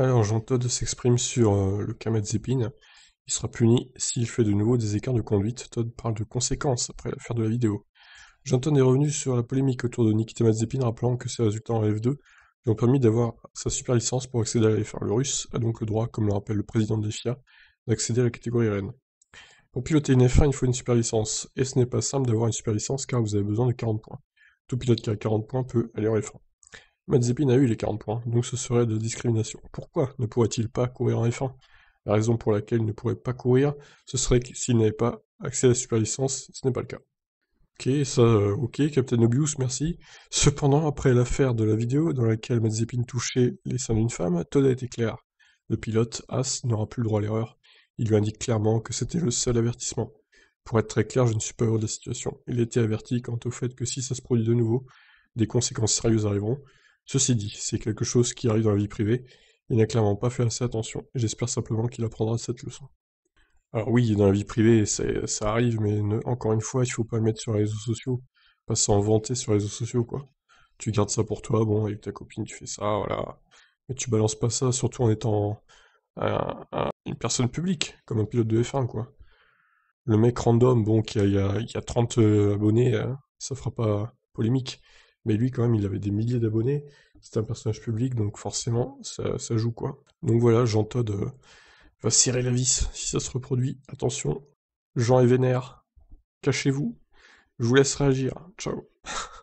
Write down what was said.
Alors, Jean Todd s'exprime sur euh, le cas Il sera puni s'il fait de nouveau des écarts de conduite. Todd parle de conséquences après l'affaire de la vidéo. Jean Todd est revenu sur la polémique autour de Nikita Mazepin, rappelant que ses résultats en F2 lui ont permis d'avoir sa super licence pour accéder à la F1. Le russe a donc le droit, comme le rappelle le président de FIA, d'accéder à la catégorie Rennes. Pour piloter une F1, il faut une super licence, et ce n'est pas simple d'avoir une super licence car vous avez besoin de 40 points. Tout pilote qui a 40 points peut aller en F1. Mazepin a eu les 40 points, donc ce serait de discrimination. Pourquoi ne pourrait-il pas courir en F1 La raison pour laquelle il ne pourrait pas courir, ce serait que s'il n'avait pas accès à la super licence, ce n'est pas le cas. Ok, ça, euh, ok, Captain Obvious, merci. Cependant, après l'affaire de la vidéo dans laquelle Mazepin touchait les seins d'une femme, Todd a été clair. Le pilote, As, n'aura plus le droit à l'erreur. Il lui indique clairement que c'était le seul avertissement. Pour être très clair, je ne suis pas heureux de la situation. Il était averti quant au fait que si ça se produit de nouveau, des conséquences sérieuses arriveront, Ceci dit, c'est quelque chose qui arrive dans la vie privée, il n'a clairement pas fait assez attention, j'espère simplement qu'il apprendra cette leçon. Alors oui, dans la vie privée, ça arrive, mais encore une fois, il faut pas le mettre sur les réseaux sociaux, pas s'en vanter sur les réseaux sociaux, quoi. Tu gardes ça pour toi, bon, avec ta copine, tu fais ça, voilà. Mais tu balances pas ça, surtout en étant une personne publique, comme un pilote de F1, quoi. Le mec random, bon, qui a, 30 euh, abonnés, hein, ça fera pas polémique. Mais lui, quand même, il avait des milliers d'abonnés. C'est un personnage public, donc forcément, ça, joue quoi. Donc voilà, Jean Todd euh, va serrer la vis si ça se reproduit. Attention, Jean est vénère. Cachez-vous. Je vous laisse réagir. Ciao.